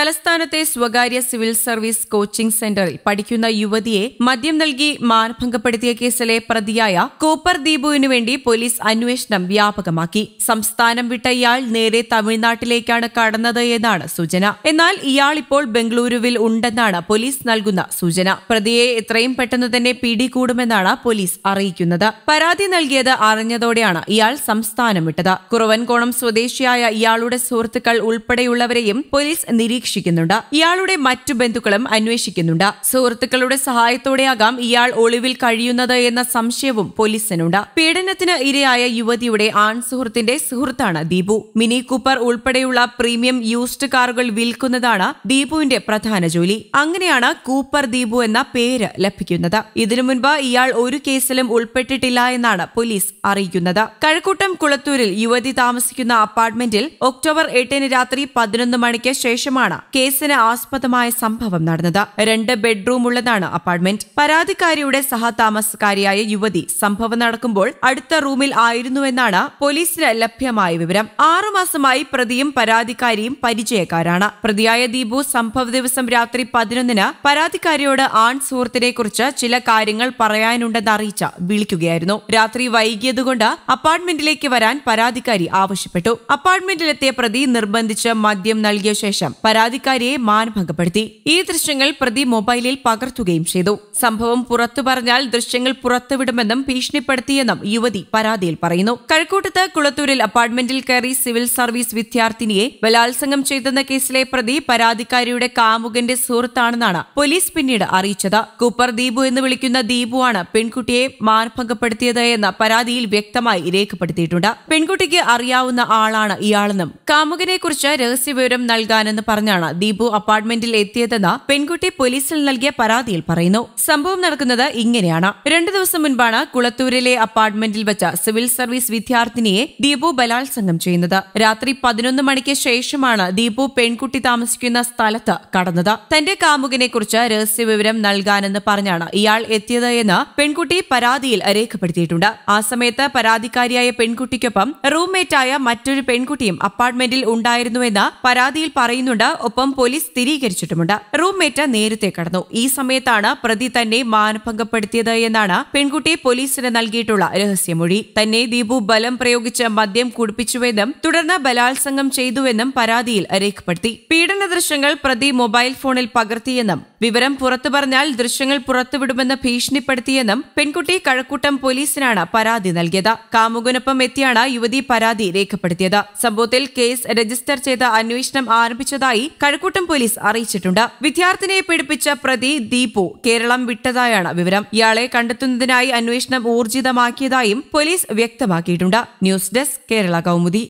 തലസ്ഥാനത്തെ സ്വകാര്യ civil service coaching സെന്ററിൽ പഠിക്കുന്ന യുവതിയെ മദ്യം നൽകി മാനഭംഗപ്പെടുത്തിയ കേസിലെ പ്രതിയായ കൂപ്പർ ദീപുവിനു വേണ്ടി പോലീസ് അന്വേഷണം വ്യാപകമാക്കി സംസ്ഥാനം വിട്ട ഇയാൾ നേരെ തമിഴ്നാട്ടിലേക്കാണ് കടന്നത് എന്നാണ് സൂചന എന്നാൽ ഇയാൾ ഇപ്പോൾ ബംഗളൂരുവിൽ ഉണ്ടെന്നാണ് പോലീസ് നൽകുന്ന സൂചന പ്രതിയെ എത്രയും പെട്ടെന്ന് തന്നെ പിടികൂടുമെന്നാണ് പോലീസ് അറിയിക്കുന്നത് പരാതി നൽകിയത് അറിഞ്ഞതോടെയാണ് ഇയാൾ സംസ്ഥാനം വിട്ടത് കുറവൻകോണം സ്വദേശിയായ ഇയാളുടെ സുഹൃത്തുക്കൾ ഉൾപ്പെടെയുള്ളവരെയും പോലീസ് നിരീക്ഷിച്ചു നിരീക്ഷിക്കുന്നുണ്ട് ഇയാളുടെ മറ്റു ബന്ധുക്കളും അന്വേഷിക്കുന്നുണ്ട് സുഹൃത്തുക്കളുടെ സഹായത്തോടെയാകാം ഇയാൾ ഒളിവിൽ കഴിയുന്നത് എന്ന സംശയവും പോലീസിനുണ്ട് പീഡനത്തിന് ഇരയായ യുവതിയുടെ ആൺ സുഹൃത്തിന്റെ സുഹൃത്താണ് ദീപു മിനി കൂപ്പർ ഉൾപ്പെടെയുള്ള പ്രീമിയം യൂസ്ഡ് കാറുകൾ വിൽക്കുന്നതാണ് ദീപുവിന്റെ പ്രധാന ജോലി അങ്ങനെയാണ് കൂപ്പർ ദീപു എന്ന പേര് ലഭിക്കുന്നത് ഇതിനു മുൻപ് ഇയാൾ ഒരു കേസിലും ഉൾപ്പെട്ടിട്ടില്ല എന്നാണ് പോലീസ് അറിയിക്കുന്നത് കഴക്കൂട്ടം കുളത്തൂരിൽ യുവതി താമസിക്കുന്ന അപ്പാർട്ട്മെന്റിൽ ഒക്ടോബർ എട്ടിന് രാത്രി പതിനൊന്ന് മണിക്ക് ശേഷമാണ് കേസിന് ആസ്പദമായ സംഭവം നടന്നത് രണ്ട് ബെഡ്റൂം ഉള്ളതാണ് അപ്പാർട്ട്മെന്റ് പരാതിക്കാരിയുടെ സഹതാമസക്കാരിയായ യുവതി സംഭവം നടക്കുമ്പോൾ അടുത്ത റൂമിൽ ആയിരുന്നുവെന്നാണ് പോലീസിന് ലഭ്യമായ വിവരം ആറുമാസമായി പ്രതിയും പരാതിക്കാരിയും പരിചയക്കാരാണ് പ്രതിയായ ദീപു സംഭവ ദിവസം രാത്രി പതിനൊന്നിന് പരാതിക്കാരിയോട് ആൺ സുഹൃത്തിനെ കുറിച്ച് ചില കാര്യങ്ങൾ പറയാനുണ്ടെന്ന് അറിയിച്ച വിളിക്കുകയായിരുന്നു രാത്രി വൈകിയതുകൊണ്ട് അപ്പാർട്ട്മെന്റിലേക്ക് വരാൻ പരാതിക്കാരി ആവശ്യപ്പെട്ടു അപ്പാർട്ട്മെന്റിലെത്തിയ പ്രതി നിർബന്ധിച്ച് മദ്യം നൽകിയ ശേഷം പരാതി പരാതിക്കാരിയെ മാനഭംഗപ്പെടുത്തി ഈ ദൃശ്യങ്ങൾ പ്രതി മൊബൈലിൽ പകർത്തുകയും ചെയ്തു സംഭവം പുറത്തു പറഞ്ഞാൽ ദൃശ്യങ്ങൾ പുറത്തുവിടുമെന്നും ഭീഷണിപ്പെടുത്തിയെന്നും യുവതി പരാതിയിൽ പറയുന്നു കഴക്കൂട്ടത്ത് കുളത്തൂരിൽ അപ്പാർട്ട്മെന്റിൽ കയറി സിവിൽ സർവീസ് വിദ്യാർത്ഥിനിയെ ബലാത്സംഗം ചെയ്തെന്ന കേസിലെ പ്രതി പരാതിക്കാരിയുടെ കാമുകന്റെ സുഹൃത്താണെന്നാണ് പോലീസ് പിന്നീട് അറിയിച്ചത് കൂപ്പർ ദീപു എന്ന് വിളിക്കുന്ന ദീപുവാണ് പെൺകുട്ടിയെ മാനഭംഗപ്പെടുത്തിയത് എന്ന പരാതിയിൽ വ്യക്തമായി രേഖപ്പെടുത്തിയിട്ടുണ്ട് പെൺകുട്ടിക്ക് അറിയാവുന്ന ആളാണ് ഇയാളെന്നും കാമുകനെ കുറിച്ച് രഹസ്യവിവരം നൽകാനെന്ന് പറഞ്ഞാണ് ഇടയിലാണ് ദീപു അപ്പാർട്ട്മെന്റിൽ എത്തിയതെന്ന് പെൺകുട്ടി പോലീസിൽ നൽകിയ പരാതിയിൽ പറയുന്നു സംഭവം നടക്കുന്നത് ഇങ്ങനെയാണ് രണ്ടു ദിവസം മുൻപാണ് കുളത്തൂരിലെ അപ്പാർട്ട്മെന്റിൽ വെച്ച സിവിൽ സർവീസ് വിദ്യാർത്ഥിനിയെ ദീപു ബലാത്സംഗം ചെയ്യുന്നത് രാത്രി പതിനൊന്ന് മണിക്ക് ശേഷമാണ് ദീപു പെൺകുട്ടി താമസിക്കുന്ന സ്ഥലത്ത് കടന്നത് തന്റെ കാമുകനെ കുറിച്ച് രഹസ്യവിവരം നൽകാനെന്ന് പറഞ്ഞാണ് ഇയാൾ എത്തിയത് എന്ന് പെൺകുട്ടി പരാതിയിൽ രേഖപ്പെടുത്തിയിട്ടുണ്ട് ആ സമയത്ത് പരാതിക്കാരിയായ പെൺകുട്ടിക്കൊപ്പം റൂംമേറ്റായ മറ്റൊരു പെൺകുട്ടിയും അപ്പാർട്ട്മെന്റിൽ ഉണ്ടായിരുന്നുവെന്ന് പരാതിയിൽ പറയുന്നുണ്ട് ഒപ്പം പോലീസ് സ്ഥിരീകരിച്ചിട്ടുമുണ്ട് റൂംമേറ്റ് നേരത്തെ കടന്നു ഈ സമയത്താണ് പ്രതി തന്നെ മാനഭംഗപ്പെടുത്തിയത് എന്നാണ് പെൺകുട്ടി പോലീസിന് നൽകിയിട്ടുള്ള രഹസ്യമൊഴി തന്നെ ദീപു ബലം പ്രയോഗിച്ച് മദ്യം കുടിപ്പിച്ചുവെന്നും തുടർന്ന് ബലാത്സംഗം ചെയ്തുവെന്നും പരാതിയിൽ രേഖപ്പെടുത്തി പീഡന ദൃശ്യങ്ങൾ പ്രതി മൊബൈൽ ഫോണിൽ പകർത്തിയെന്നും വിവരം പുറത്തു പറഞ്ഞാൽ ദൃശ്യങ്ങൾ പുറത്തുവിടുമെന്ന് ഭീഷണിപ്പെടുത്തിയെന്നും പെൺകുട്ടി കഴക്കൂട്ടം പോലീസിനാണ് പരാതി നൽകിയത് കാമുകനൊപ്പം എത്തിയാണ് യുവതി പരാതി രേഖപ്പെടുത്തിയത് സംഭവത്തിൽ കേസ് രജിസ്റ്റർ ചെയ്ത് അന്വേഷണം ആരംഭിച്ചതായി കഴക്കൂട്ടം പോലീസ് അറിയിച്ചിട്ടുണ്ട് വിദ്യാർത്ഥിനിയെ പീഡിപ്പിച്ച പ്രതി ദീപു കേരളം വിട്ടതായാണ് വിവരം ഇയാളെ കണ്ടെത്തുന്നതിനായി അന്വേഷണം ഊർജിതമാക്കിയതായും പോലീസ് വ്യക്തമാക്കിയിട്ടുണ്ട് ന്യൂസ് ഡെസ്ക് കേരള കൗമുദി